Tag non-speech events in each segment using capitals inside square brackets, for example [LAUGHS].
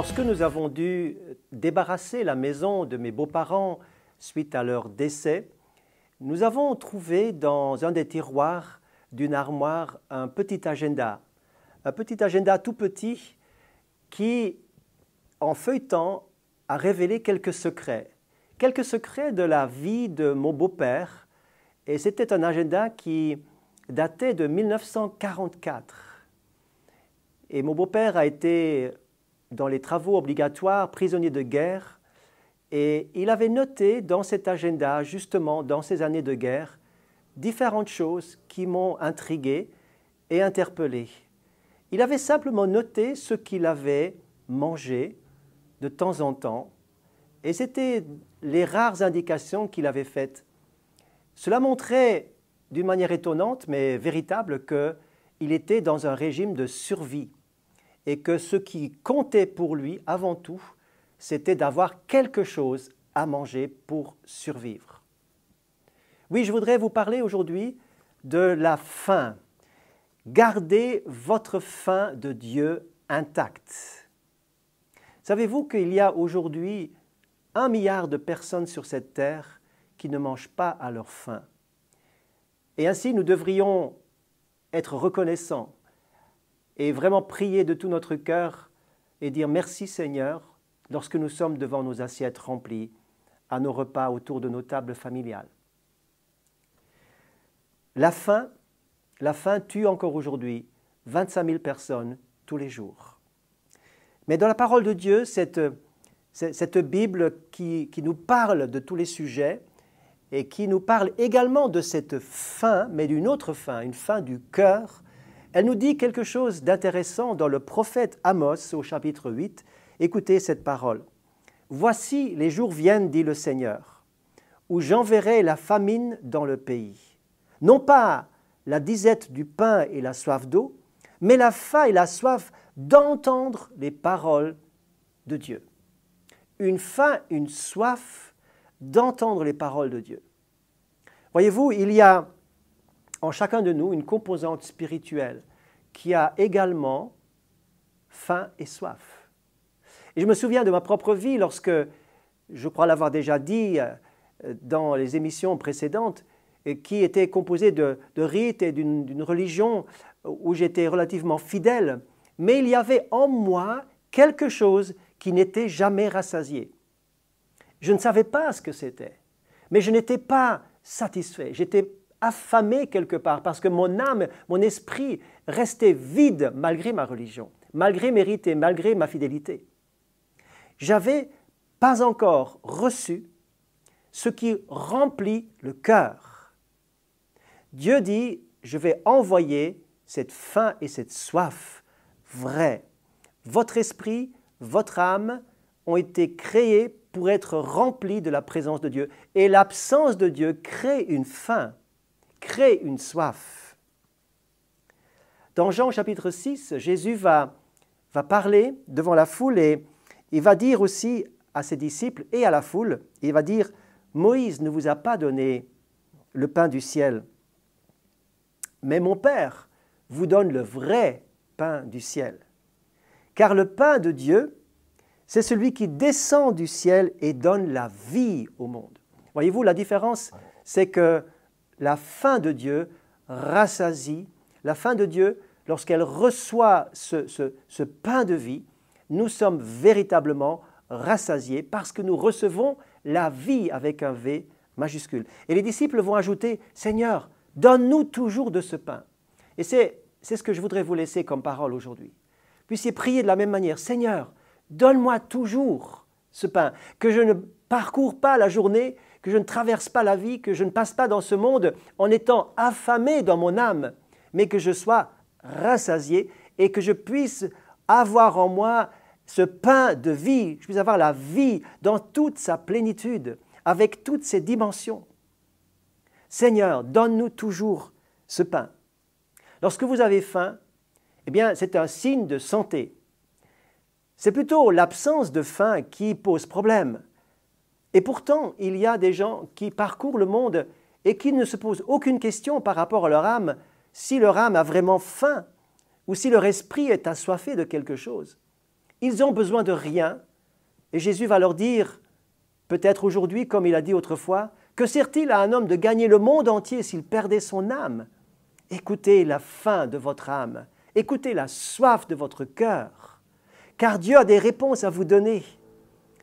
Lorsque nous avons dû débarrasser la maison de mes beaux-parents suite à leur décès, nous avons trouvé dans un des tiroirs d'une armoire un petit agenda, un petit agenda tout petit qui, en feuilletant, a révélé quelques secrets, quelques secrets de la vie de mon beau-père. Et c'était un agenda qui datait de 1944. Et mon beau-père a été dans les travaux obligatoires prisonniers de guerre et il avait noté dans cet agenda, justement dans ces années de guerre, différentes choses qui m'ont intrigué et interpellé. Il avait simplement noté ce qu'il avait mangé de temps en temps et c'était les rares indications qu'il avait faites. Cela montrait d'une manière étonnante mais véritable qu'il était dans un régime de survie et que ce qui comptait pour lui avant tout, c'était d'avoir quelque chose à manger pour survivre. Oui, je voudrais vous parler aujourd'hui de la faim. Gardez votre faim de Dieu intacte. Savez-vous qu'il y a aujourd'hui un milliard de personnes sur cette terre qui ne mangent pas à leur faim Et ainsi, nous devrions être reconnaissants et vraiment prier de tout notre cœur et dire merci Seigneur lorsque nous sommes devant nos assiettes remplies, à nos repas autour de nos tables familiales. La faim, la faim tue encore aujourd'hui 25 000 personnes tous les jours. Mais dans la parole de Dieu, cette, cette Bible qui, qui nous parle de tous les sujets et qui nous parle également de cette faim, mais d'une autre faim, une faim du cœur, elle nous dit quelque chose d'intéressant dans le prophète Amos au chapitre 8. Écoutez cette parole. Voici les jours viennent, dit le Seigneur, où j'enverrai la famine dans le pays. Non pas la disette du pain et la soif d'eau, mais la faim et la soif d'entendre les paroles de Dieu. Une faim, une soif d'entendre les paroles de Dieu. Voyez-vous, il y a en chacun de nous une composante spirituelle qui a également faim et soif. Et je me souviens de ma propre vie lorsque, je crois l'avoir déjà dit euh, dans les émissions précédentes, qui était composée de, rites et d'une religion où j'étais relativement fidèle, mais il y avait en moi quelque chose qui n'était jamais rassasié. Je ne savais pas ce que c'était, mais je n'étais pas satisfait, j'étais affamé quelque part, parce que mon âme, mon esprit restait vide malgré ma religion, malgré mes rites et malgré ma fidélité. J'avais pas encore reçu ce qui remplit le cœur. Dieu dit, je vais envoyer cette faim et cette soif Vrai. Votre esprit, votre âme ont été créés pour être remplis de la présence de Dieu. Et l'absence de Dieu crée une faim crée une soif. Dans Jean chapitre 6, Jésus va, va parler devant la foule et il va dire aussi à ses disciples et à la foule, il va dire, Moïse ne vous a pas donné le pain du ciel, mais mon Père vous donne le vrai pain du ciel. Car le pain de Dieu, c'est celui qui descend du ciel et donne la vie au monde. Voyez-vous, la différence, c'est que la fin de Dieu rassasie, la fin de Dieu, lorsqu'elle reçoit ce, pain de vie, nous sommes véritablement rassasiés parce que nous recevons la vie avec un V majuscule. Et les disciples vont ajouter, Seigneur, donne-nous toujours de ce pain. Et c'est ce que je voudrais vous laisser comme parole aujourd'hui. Puissiez prier de la même manière, Seigneur, donne-moi toujours ce pain, que je ne parcours pas la journée que je ne traverse pas la vie, que je ne passe pas dans ce monde en étant affamé dans mon âme, mais que je sois rassasié et que je puisse avoir en moi ce pain de vie, je puisse avoir la vie dans toute sa plénitude, avec toutes ses dimensions. Seigneur, donne-nous toujours ce pain. Lorsque vous avez faim, eh bien, c'est un signe de santé. C'est plutôt l'absence de faim qui pose problème. Et pourtant, il y a des gens qui parcourent le monde et qui ne se posent aucune question par rapport à leur âme, si leur âme a vraiment faim ou si leur esprit est assoiffé de quelque chose. Ils ont besoin de rien, et Jésus va leur dire, peut-être aujourd'hui comme il a dit autrefois, que sert-il à un homme de gagner le monde entier s'il perdait son âme Écoutez la faim de votre âme, écoutez la soif de votre cœur, car Dieu a des réponses à vous donner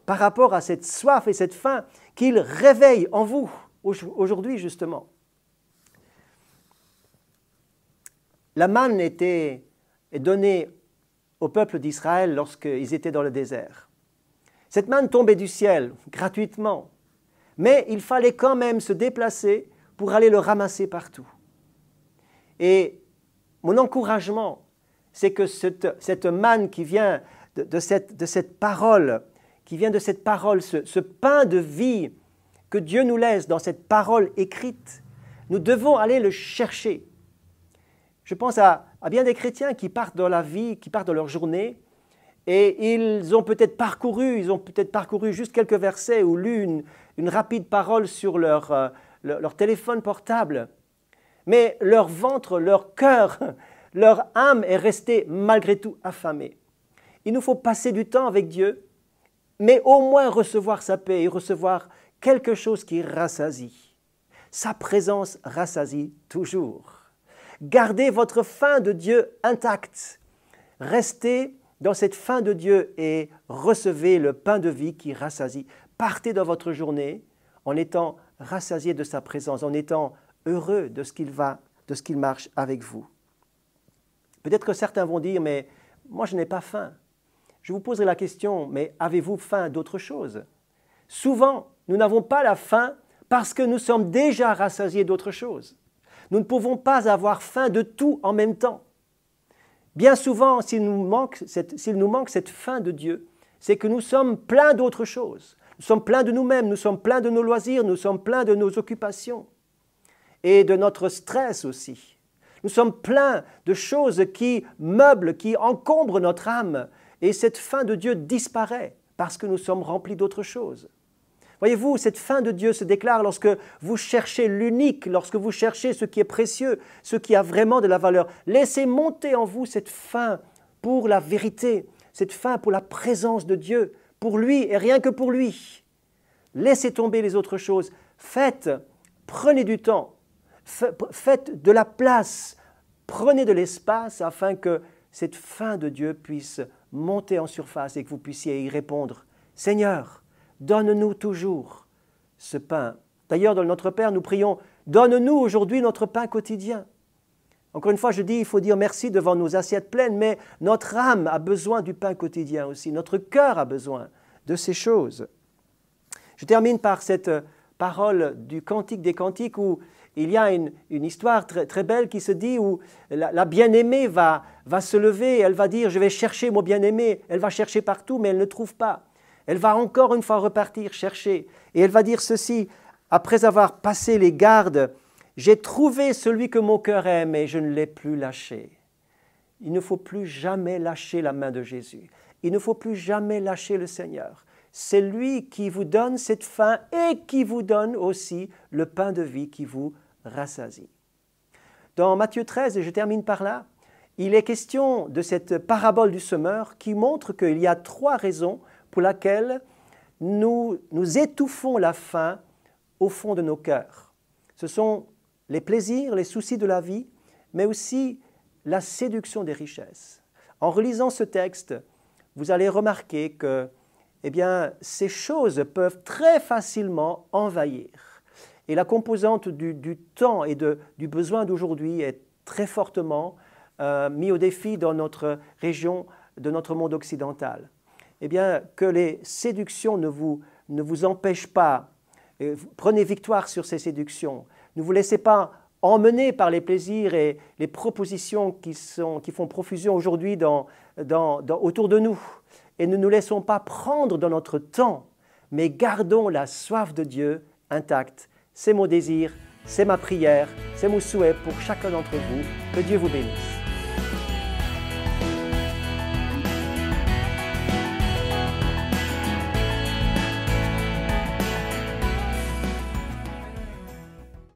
par rapport à cette soif et cette faim qu'il réveille en vous aujourd'hui justement. La manne était donnée au peuple d'Israël lorsqu'ils étaient dans le désert. Cette manne tombait du ciel gratuitement, mais il fallait quand même se déplacer pour aller le ramasser partout. Et mon encouragement, c'est que cette, manne qui vient de cette parole qui vient de cette parole, ce, pain de vie que Dieu nous laisse dans cette parole écrite, nous devons aller le chercher. Je pense à, bien des chrétiens qui partent dans la vie, qui partent dans leur journée, et ils ont peut-être parcouru, ils ont peut-être parcouru juste quelques versets ou lu une, rapide parole sur euh, leur, leur, téléphone portable. Mais leur ventre, leur cœur, [LAUGHS] leur âme est restée malgré tout affamée. Il nous faut passer du temps avec Dieu mais au moins recevoir sa paix et recevoir quelque chose qui rassasie. Sa présence rassasie toujours. Gardez votre faim de Dieu intacte. Restez dans cette faim de Dieu et recevez le pain de vie qui rassasie. Partez dans votre journée en étant rassasié de sa présence, en étant heureux de ce qu'il va, de ce qu'il marche avec vous. Peut-être que certains vont dire, mais moi je n'ai pas faim. Je vous poserai la question, mais avez-vous faim d'autre chose Souvent, nous n'avons pas la faim parce que nous sommes déjà rassasiés d'autre chose. Nous ne pouvons pas avoir faim de tout en même temps. Bien souvent, s'il nous manque cette, s'il nous manque cette faim de Dieu, c'est que nous sommes pleins d'autres choses. Nous sommes pleins de nous-mêmes, nous sommes pleins de nos loisirs, nous sommes pleins de nos occupations et de notre stress aussi. Nous sommes pleins de choses qui meublent, qui encombrent notre âme et cette fin de Dieu disparaît parce que nous sommes remplis d'autre chose. Voyez-vous, cette fin de Dieu se déclare lorsque vous cherchez l'unique, lorsque vous cherchez ce qui est précieux, ce qui a vraiment de la valeur. Laissez monter en vous cette fin pour la vérité, cette fin pour la présence de Dieu, pour lui et rien que pour lui. Laissez tomber les autres choses. Faites, prenez du temps, faites de la place, prenez de l'espace afin que cette fin de Dieu puisse monter en surface et que vous puissiez y répondre. Seigneur, donne-nous toujours ce pain. D'ailleurs, dans notre Père, nous prions, donne-nous aujourd'hui notre pain quotidien. Encore une fois, je dis, il faut dire merci devant nos assiettes pleines, mais notre âme a besoin du pain quotidien aussi, notre cœur a besoin de ces choses. Je termine par cette euh, Parole du Cantique des Cantiques où il y a une, histoire très, très, belle qui se dit où la, bien-aimée va, va se lever, elle va dire je vais chercher mon bien-aimé, elle va chercher partout mais elle ne trouve pas. Elle va encore une fois repartir chercher et elle va dire ceci, après avoir passé les gardes, j'ai trouvé celui que mon cœur aime et je ne l'ai plus lâché. Il ne faut plus jamais lâcher la main de Jésus. Il ne faut plus jamais lâcher le Seigneur c'est lui qui vous donne cette faim et qui vous donne aussi le pain de vie qui vous rassasie. Dans Matthieu 13, et je termine par là, il est question de cette parabole du semeur qui montre qu'il y a trois raisons pour lesquelles nous, nous étouffons la faim au fond de nos cœurs. Ce sont les plaisirs, les soucis de la vie, mais aussi la séduction des richesses. En relisant ce texte, vous allez remarquer que eh bien, ces choses peuvent très facilement envahir. Et la composante du, temps et du besoin d'aujourd'hui est très fortement euh, mise au défi dans notre région, de notre monde occidental. Eh bien, que les séductions ne vous, ne vous empêchent pas. Euh, prenez victoire sur ces séductions. Ne vous laissez pas emmener par les plaisirs et les propositions qui, font profusion aujourd'hui autour de nous et ne nous laissons pas prendre dans notre temps, mais gardons la soif de Dieu intacte. C'est mon désir, c'est ma prière, c'est mon souhait pour chacun d'entre vous. Que Dieu vous bénisse.